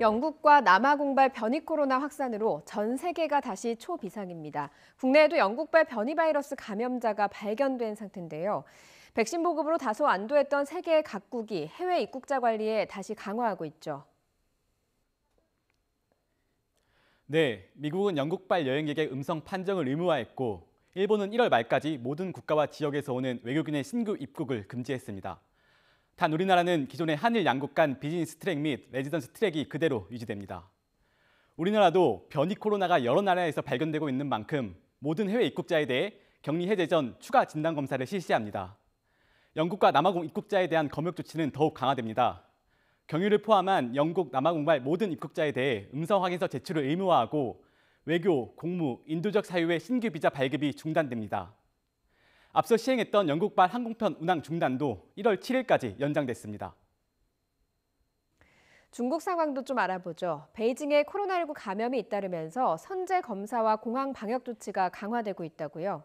영국과 남아공발 변이 코로나 확산으로 전 세계가 다시 초비상입니다. 국내에도 영국발 변이 바이러스 감염자가 발견된 상태인데요. 백신 보급으로 다소 안도했던 세계 각국이 해외 입국자 관리에 다시 강화하고 있죠. 네, 미국은 영국발 여행객의 음성 판정을 의무화했고 일본은 1월 말까지 모든 국가와 지역에서 오는 외국인의 신규 입국을 금지했습니다. 단 우리나라는 기존의 한일 양국 간 비즈니스 트랙 및 레지던스 트랙이 그대로 유지됩니다. 우리나라도 변이 코로나가 여러 나라에서 발견되고 있는 만큼 모든 해외 입국자에 대해 격리 해제 전 추가 진단 검사를 실시합니다. 영국과 남아공 입국자에 대한 검역 조치는 더욱 강화됩니다. 경유를 포함한 영국, 남아공발 모든 입국자에 대해 음성 확인서 제출을 의무화하고 외교, 공무, 인도적 사유의 신규 비자 발급이 중단됩니다. 앞서 시행했던 영국발 항공편 운항 중단도 1월 7일까지 연장됐습니다. 중국 상황도 좀 알아보죠. 베이징에 코로나19 감염이 잇따르면서 선제 검사와 공항 방역 조치가 강화되고 있다고요.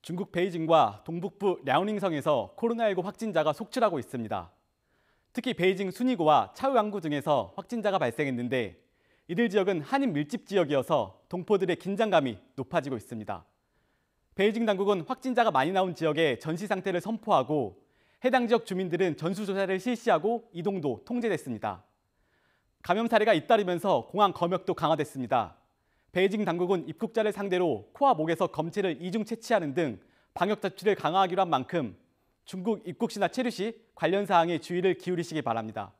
중국 베이징과 동북부 랴오닝성에서 코로나19 확진자가 속출하고 있습니다. 특히 베이징 순이고와 차우양구 등에서 확진자가 발생했는데 이들 지역은 한인 밀집 지역이어서 동포들의 긴장감이 높아지고 있습니다. 베이징 당국은 확진자가 많이 나온 지역에 전시 상태를 선포하고 해당 지역 주민들은 전수조사를 실시하고 이동도 통제됐습니다. 감염 사례가 잇따르면서 공항 검역도 강화됐습니다. 베이징 당국은 입국자를 상대로 코와 목에서 검체를 이중 채취하는 등 방역 조치를 강화하기로 한 만큼 중국 입국 시나 체류 시 관련 사항에 주의를 기울이시기 바랍니다.